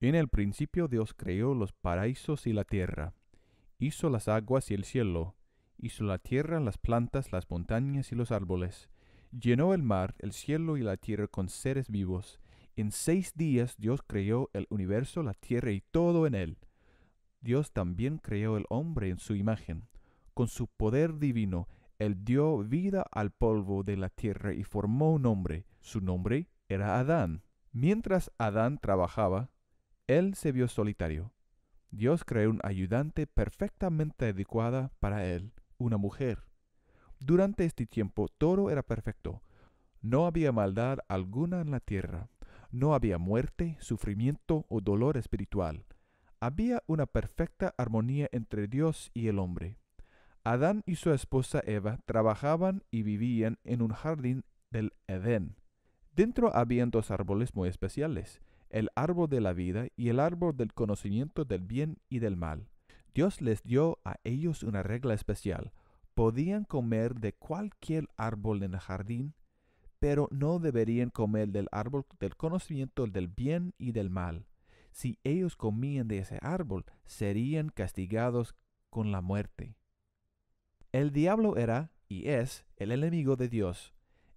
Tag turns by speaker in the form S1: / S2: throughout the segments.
S1: En el principio Dios creó los paraísos y la tierra, hizo las aguas y el cielo, hizo la tierra, las plantas, las montañas y los árboles, llenó el mar, el cielo y la tierra con seres vivos. En seis días Dios creó el universo, la tierra y todo en él. Dios también creó el hombre en su imagen. Con su poder divino, Él dio vida al polvo de la tierra y formó un hombre. Su nombre era Adán. Mientras Adán trabajaba, él se vio solitario. Dios creó un ayudante perfectamente adecuada para él, una mujer. Durante este tiempo todo era perfecto. No había maldad alguna en la tierra. No había muerte, sufrimiento o dolor espiritual. Había una perfecta armonía entre Dios y el hombre. Adán y su esposa Eva trabajaban y vivían en un jardín del Edén. Dentro habían dos árboles muy especiales, el árbol de la vida y el árbol del conocimiento del bien y del mal. Dios les dio a ellos una regla especial. Podían comer de cualquier árbol en el jardín, pero no deberían comer del árbol del conocimiento del bien y del mal. Si ellos comían de ese árbol, serían castigados con la muerte. El diablo era y es el enemigo de Dios.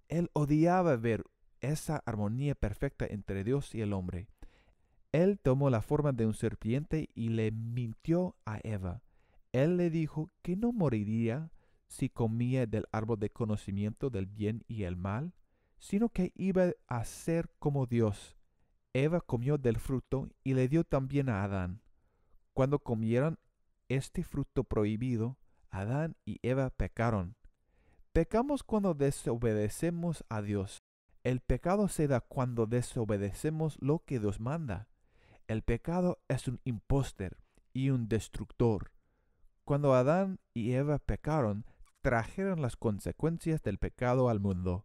S1: Él odiaba ver esa armonía perfecta entre Dios y el hombre. Él tomó la forma de un serpiente y le mintió a Eva. Él le dijo que no moriría si comía del árbol de conocimiento del bien y el mal, sino que iba a ser como Dios. Eva comió del fruto y le dio también a Adán. Cuando comieron este fruto prohibido, Adán y Eva pecaron. Pecamos cuando desobedecemos a Dios. El pecado se da cuando desobedecemos lo que Dios manda. El pecado es un impostor y un destructor. Cuando Adán y Eva pecaron, trajeron las consecuencias del pecado al mundo.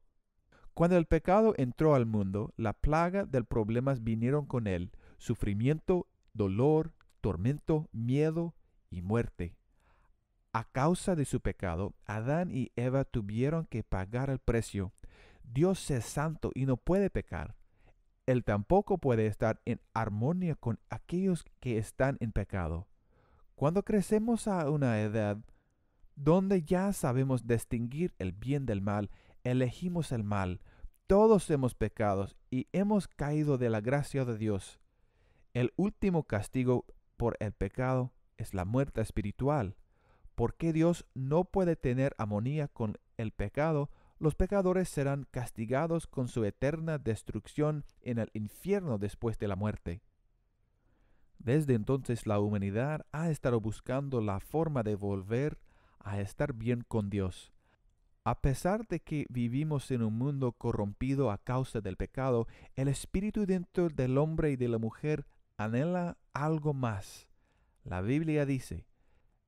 S1: Cuando el pecado entró al mundo, la plaga del problemas vinieron con él, sufrimiento, dolor, tormento, miedo y muerte. A causa de su pecado, Adán y Eva tuvieron que pagar el precio, Dios es santo y no puede pecar. Él tampoco puede estar en armonía con aquellos que están en pecado. Cuando crecemos a una edad donde ya sabemos distinguir el bien del mal, elegimos el mal. Todos hemos pecado y hemos caído de la gracia de Dios. El último castigo por el pecado es la muerte espiritual. ¿Por qué Dios no puede tener armonía con el pecado? los pecadores serán castigados con su eterna destrucción en el infierno después de la muerte. Desde entonces la humanidad ha estado buscando la forma de volver a estar bien con Dios. A pesar de que vivimos en un mundo corrompido a causa del pecado, el espíritu dentro del hombre y de la mujer anhela algo más. La Biblia dice,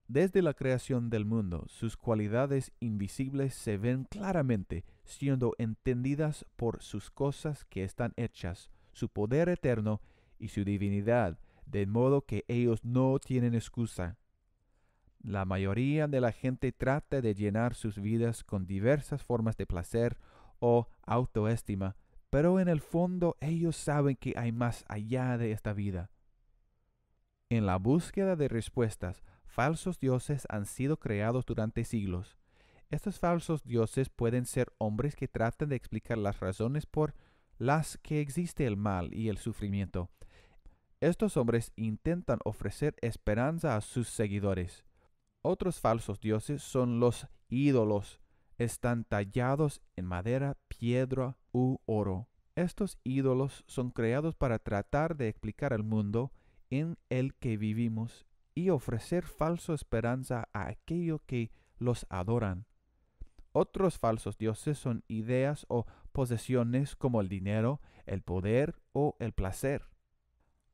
S1: desde la creación del mundo, sus cualidades invisibles se ven claramente, siendo entendidas por sus cosas que están hechas, su poder eterno y su divinidad, de modo que ellos no tienen excusa. La mayoría de la gente trata de llenar sus vidas con diversas formas de placer o autoestima, pero en el fondo ellos saben que hay más allá de esta vida. En la búsqueda de respuestas, falsos dioses han sido creados durante siglos. Estos falsos dioses pueden ser hombres que tratan de explicar las razones por las que existe el mal y el sufrimiento. Estos hombres intentan ofrecer esperanza a sus seguidores. Otros falsos dioses son los ídolos. Están tallados en madera, piedra u oro. Estos ídolos son creados para tratar de explicar el mundo en el que vivimos y ofrecer falsa esperanza a aquello que los adoran. Otros falsos dioses son ideas o posesiones como el dinero, el poder o el placer.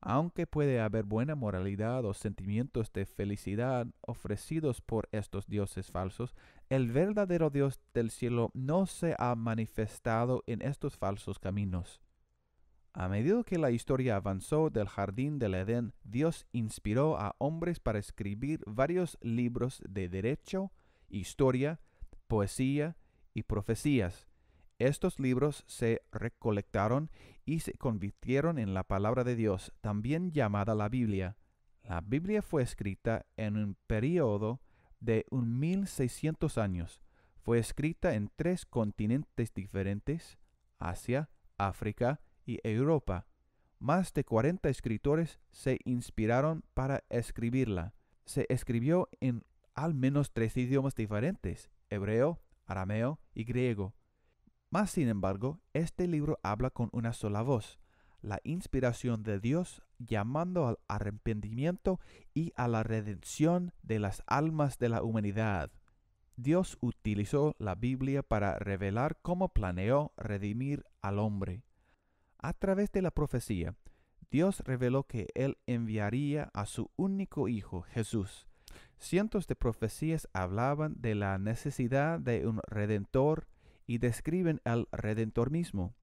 S1: Aunque puede haber buena moralidad o sentimientos de felicidad ofrecidos por estos dioses falsos, el verdadero Dios del cielo no se ha manifestado en estos falsos caminos. A medida que la historia avanzó del jardín del Edén, Dios inspiró a hombres para escribir varios libros de derecho, historia, poesía y profecías. Estos libros se recolectaron y se convirtieron en la palabra de Dios, también llamada la Biblia. La Biblia fue escrita en un período de 1600 años. Fue escrita en tres continentes diferentes, Asia, África y Europa. Más de 40 escritores se inspiraron para escribirla. Se escribió en al menos tres idiomas diferentes, hebreo, arameo y griego. Más sin embargo, este libro habla con una sola voz, la inspiración de Dios llamando al arrepentimiento y a la redención de las almas de la humanidad. Dios utilizó la Biblia para revelar cómo planeó redimir al hombre. A través de la profecía, Dios reveló que Él enviaría a su único Hijo, Jesús. Cientos de profecías hablaban de la necesidad de un redentor y describen al redentor mismo.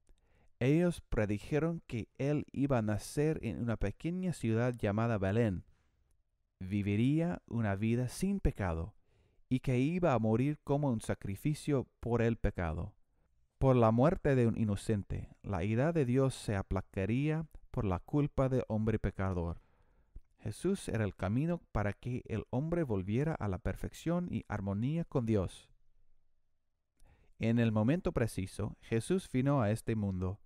S1: Ellos predijeron que Él iba a nacer en una pequeña ciudad llamada Belén. Viviría una vida sin pecado y que iba a morir como un sacrificio por el pecado por la muerte de un inocente. La ira de Dios se aplacaría por la culpa del hombre pecador. Jesús era el camino para que el hombre volviera a la perfección y armonía con Dios. En el momento preciso, Jesús vino a este mundo.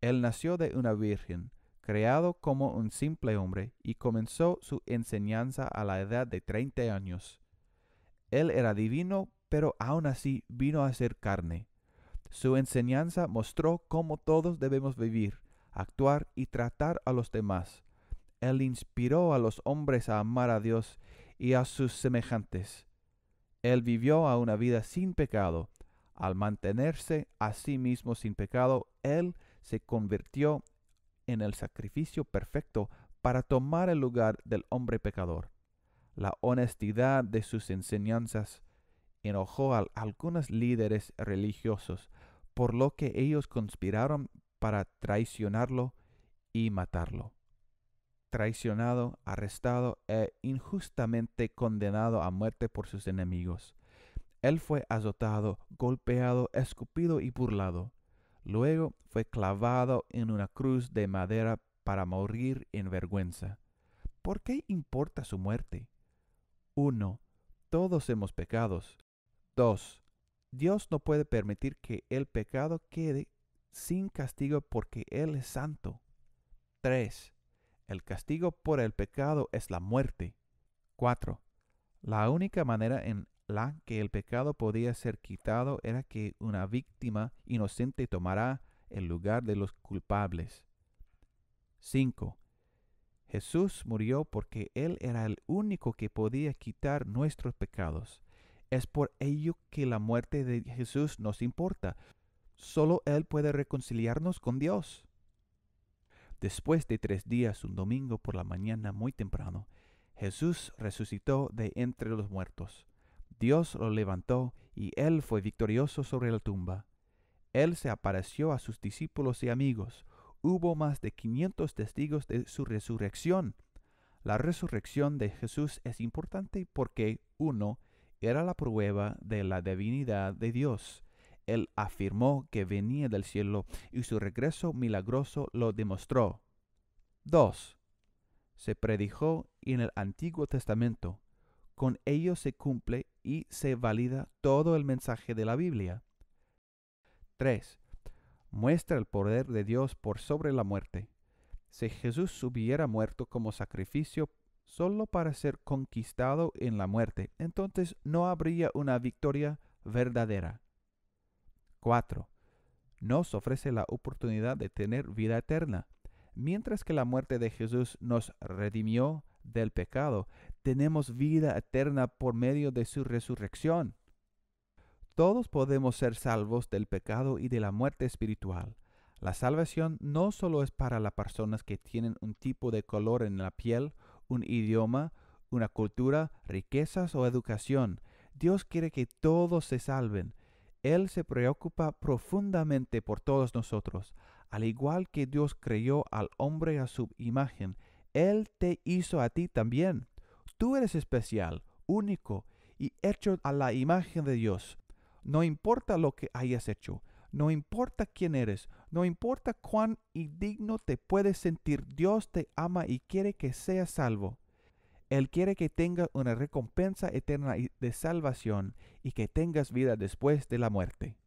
S1: Él nació de una virgen, creado como un simple hombre, y comenzó su enseñanza a la edad de 30 años. Él era divino, pero aún así vino a ser carne. Su enseñanza mostró cómo todos debemos vivir, actuar y tratar a los demás. Él inspiró a los hombres a amar a Dios y a sus semejantes. Él vivió a una vida sin pecado. Al mantenerse a sí mismo sin pecado, Él se convirtió en el sacrificio perfecto para tomar el lugar del hombre pecador. La honestidad de sus enseñanzas enojó a algunos líderes religiosos, por lo que ellos conspiraron para traicionarlo y matarlo. Traicionado, arrestado e injustamente condenado a muerte por sus enemigos. Él fue azotado, golpeado, escupido y burlado. Luego fue clavado en una cruz de madera para morir en vergüenza. ¿Por qué importa su muerte? 1. Todos hemos pecados. 2. Dios no puede permitir que el pecado quede sin castigo porque Él es santo. 3. El castigo por el pecado es la muerte. 4. La única manera en la que el pecado podía ser quitado era que una víctima inocente tomara el lugar de los culpables. 5. Jesús murió porque Él era el único que podía quitar nuestros pecados. Es por ello que la muerte de Jesús nos importa. Solo Él puede reconciliarnos con Dios. Después de tres días, un domingo por la mañana muy temprano, Jesús resucitó de entre los muertos. Dios lo levantó y Él fue victorioso sobre la tumba. Él se apareció a sus discípulos y amigos. Hubo más de 500 testigos de su resurrección. La resurrección de Jesús es importante porque, uno, era la prueba de la divinidad de Dios. Él afirmó que venía del cielo y su regreso milagroso lo demostró. 2. Se predijó en el Antiguo Testamento. Con ello se cumple y se valida todo el mensaje de la Biblia. 3. Muestra el poder de Dios por sobre la muerte. Si Jesús hubiera muerto como sacrificio solo para ser conquistado en la muerte, entonces no habría una victoria verdadera. 4. Nos ofrece la oportunidad de tener vida eterna. Mientras que la muerte de Jesús nos redimió del pecado, tenemos vida eterna por medio de su resurrección. Todos podemos ser salvos del pecado y de la muerte espiritual. La salvación no solo es para las personas que tienen un tipo de color en la piel un idioma, una cultura, riquezas o educación. Dios quiere que todos se salven. Él se preocupa profundamente por todos nosotros. Al igual que Dios creyó al hombre a su imagen, Él te hizo a ti también. Tú eres especial, único y hecho a la imagen de Dios. No importa lo que hayas hecho, no importa quién eres, no importa cuán indigno te puedes sentir, Dios te ama y quiere que seas salvo. Él quiere que tengas una recompensa eterna de salvación y que tengas vida después de la muerte.